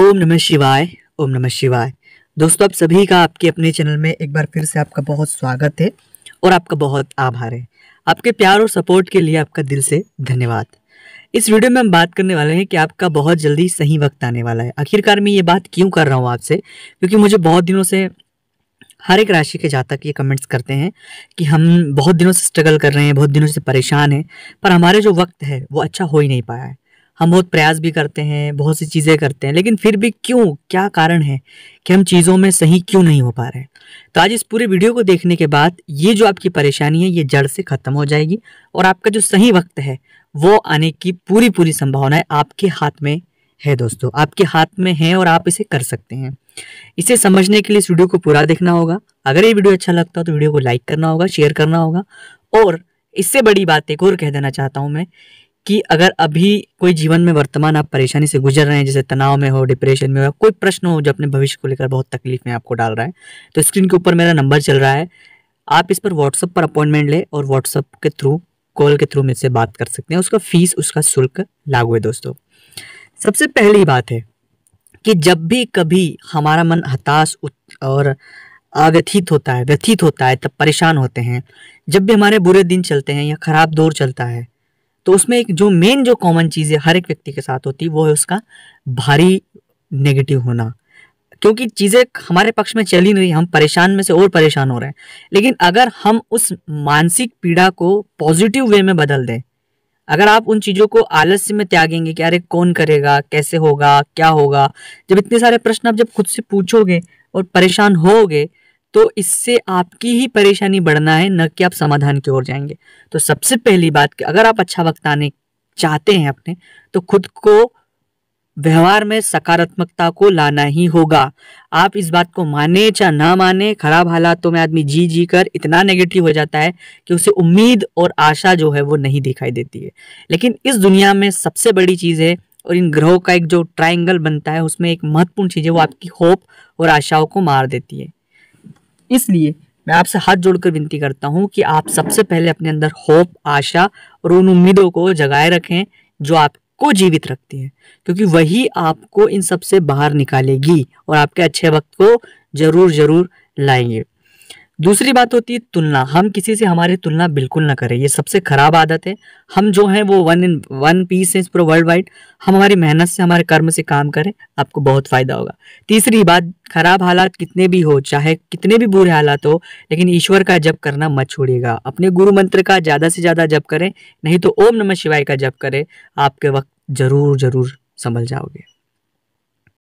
ओम नमः शिवाय ओम नमः शिवाय दोस्तों आप सभी का आपके अपने चैनल में एक बार फिर से आपका बहुत स्वागत है और आपका बहुत आभार है आपके प्यार और सपोर्ट के लिए आपका दिल से धन्यवाद इस वीडियो में हम बात करने वाले हैं कि आपका बहुत जल्दी सही वक्त आने वाला है आखिरकार मैं ये बात क्यों कर रहा हूँ आपसे क्योंकि मुझे बहुत दिनों से हर एक राशि के जातक ये कमेंट्स करते हैं कि हम बहुत दिनों से स्ट्रगल कर रहे हैं बहुत दिनों से परेशान हैं पर हमारे जो वक्त है वो अच्छा हो ही नहीं पाया है हम बहुत प्रयास भी करते हैं बहुत सी चीज़ें करते हैं लेकिन फिर भी क्यों क्या कारण है कि हम चीज़ों में सही क्यों नहीं हो पा रहे तो आज इस पूरे वीडियो को देखने के बाद ये जो आपकी परेशानी है ये जड़ से ख़त्म हो जाएगी और आपका जो सही वक्त है वो आने की पूरी पूरी संभावना आपके हाथ में है दोस्तों आपके हाथ में है और आप इसे कर सकते हैं इसे समझने के लिए इस वीडियो को पूरा देखना होगा अगर ये वीडियो अच्छा लगता हो तो वीडियो को लाइक करना होगा शेयर करना होगा और इससे बड़ी बात एक और कह देना चाहता हूँ मैं कि अगर अभी कोई जीवन में वर्तमान आप परेशानी से गुजर रहे हैं जैसे तनाव में हो डिप्रेशन में हो कोई प्रश्न हो जो अपने भविष्य को लेकर बहुत तकलीफ में आपको डाल रहा है तो स्क्रीन के ऊपर मेरा नंबर चल रहा है आप इस पर व्हाट्सअप पर अपॉइंटमेंट लें और व्हाट्सअप के थ्रू कॉल के थ्रू से बात कर सकते हैं उसका फीस उसका शुल्क लागू है दोस्तों सबसे पहली बात है कि जब भी कभी हमारा मन हताश और अव्यथित होता है व्यथित होता है तब परेशान होते हैं जब भी हमारे बुरे दिन चलते हैं या खराब दौर चलता है तो उसमें एक जो मेन जो कॉमन चीज़ है हर एक व्यक्ति के साथ होती है वो है उसका भारी नेगेटिव होना क्योंकि चीज़ें हमारे पक्ष में चल ही नहीं हम परेशान में से और परेशान हो रहे हैं लेकिन अगर हम उस मानसिक पीड़ा को पॉजिटिव वे में बदल दें अगर आप उन चीज़ों को आलस्य में त्यागेंगे कि अरे कौन करेगा कैसे होगा क्या होगा जब इतने सारे प्रश्न आप जब खुद से पूछोगे और परेशान होगे तो इससे आपकी ही परेशानी बढ़ना है न कि आप समाधान की ओर जाएंगे तो सबसे पहली बात कि अगर आप अच्छा वक्त आने चाहते हैं अपने तो खुद को व्यवहार में सकारात्मकता को लाना ही होगा आप इस बात को माने चाहे ना माने खराब हालातों में आदमी जी जी कर इतना नेगेटिव हो जाता है कि उसे उम्मीद और आशा जो है वो नहीं दिखाई देती है लेकिन इस दुनिया में सबसे बड़ी चीज़ है और इन ग्रहों का एक जो ट्राइंगल बनता है उसमें एक महत्वपूर्ण चीज़ है वो आपकी होप और आशाओं को मार देती है इसलिए मैं आपसे हाथ जोड़कर विनती करता हूँ कि आप सबसे पहले अपने अंदर होप आशा और उन उम्मीदों को जगाए रखें जो आपको जीवित रखती हैं क्योंकि वही आपको इन सबसे बाहर निकालेगी और आपके अच्छे वक्त को जरूर जरूर लाएंगे दूसरी बात होती है तुलना हम किसी से हमारी तुलना बिल्कुल ना करें ये सबसे ख़राब आदत है हम जो हैं वो वन इन वन पीस है पूरा वर्ल्ड वाइड हम हमारी मेहनत से हमारे कर्म से काम करें आपको बहुत फ़ायदा होगा तीसरी बात खराब हालात कितने भी हो चाहे कितने भी बुरे हालात हो लेकिन ईश्वर का जप करना मत छोड़िएगा अपने गुरु मंत्र का ज़्यादा से ज़्यादा जप करें नहीं तो ओम नमः शिवाय का जप करें आपके वक्त ज़रूर ज़रूर संभल जाओगे